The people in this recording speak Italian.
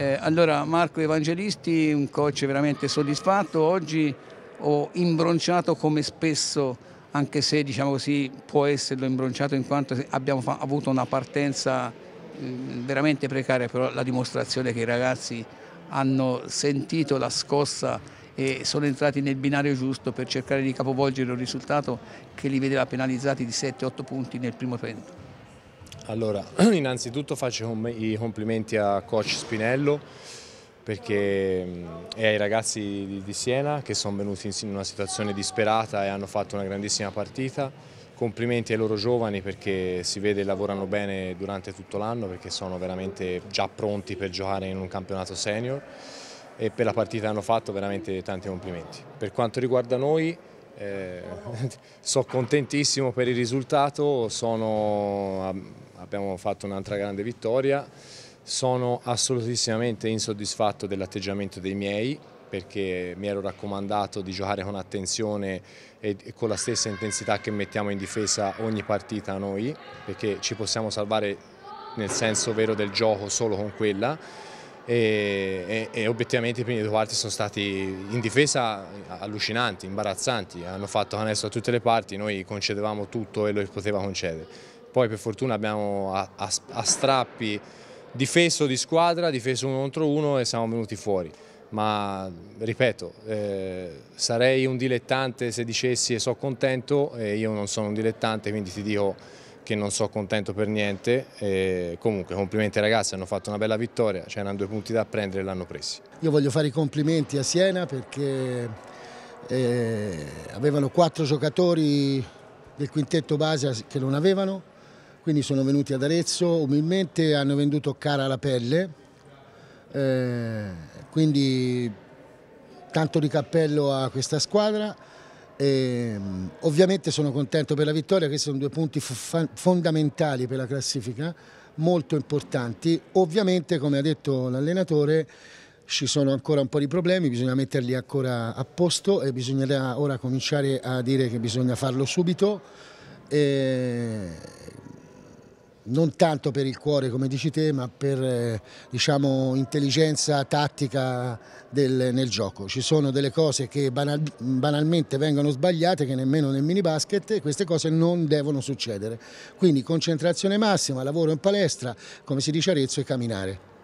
Eh, allora Marco Evangelisti, un coach veramente soddisfatto, oggi ho imbronciato come spesso, anche se diciamo così può esserlo imbronciato in quanto abbiamo avuto una partenza mm, veramente precaria, però la dimostrazione che i ragazzi hanno sentito la scossa e sono entrati nel binario giusto per cercare di capovolgere un risultato che li vedeva penalizzati di 7-8 punti nel primo tempo. Allora, innanzitutto faccio i complimenti a coach Spinello mm, e ai ragazzi di Siena che sono venuti in una situazione disperata e hanno fatto una grandissima partita. Complimenti ai loro giovani perché si vede lavorano bene durante tutto l'anno perché sono veramente già pronti per giocare in un campionato senior e per la partita che hanno fatto veramente tanti complimenti. Per quanto riguarda noi eh, sono contentissimo per il risultato, sono abbiamo fatto un'altra grande vittoria. Sono assolutissimamente insoddisfatto dell'atteggiamento dei miei perché mi ero raccomandato di giocare con attenzione e con la stessa intensità che mettiamo in difesa ogni partita noi, perché ci possiamo salvare nel senso vero del gioco solo con quella e, e, e obiettivamente i primi due quarti sono stati in difesa allucinanti, imbarazzanti, hanno fatto canestro a tutte le parti, noi concedevamo tutto e lo poteva concedere. Poi per fortuna abbiamo a, a, a strappi difeso di squadra, difeso uno contro uno e siamo venuti fuori. Ma ripeto, eh, sarei un dilettante se dicessi e sono contento e io non sono un dilettante, quindi ti dico che non sono contento per niente. E comunque complimenti ai ragazzi, hanno fatto una bella vittoria, c'erano due punti da prendere e l'hanno presi. Io voglio fare i complimenti a Siena perché eh, avevano quattro giocatori del quintetto base che non avevano quindi sono venuti ad Arezzo umilmente, hanno venduto cara la pelle, eh, quindi tanto di cappello a questa squadra. E, mm, ovviamente sono contento per la vittoria, questi sono due punti fondamentali per la classifica, molto importanti. Ovviamente, come ha detto l'allenatore, ci sono ancora un po' di problemi, bisogna metterli ancora a posto e bisognerà ora cominciare a dire che bisogna farlo subito. E non tanto per il cuore come dici te, ma per eh, diciamo, intelligenza tattica del, nel gioco. Ci sono delle cose che banal, banalmente vengono sbagliate, che nemmeno nel mini basket, e queste cose non devono succedere. Quindi concentrazione massima, lavoro in palestra, come si dice a Arezzo, e camminare.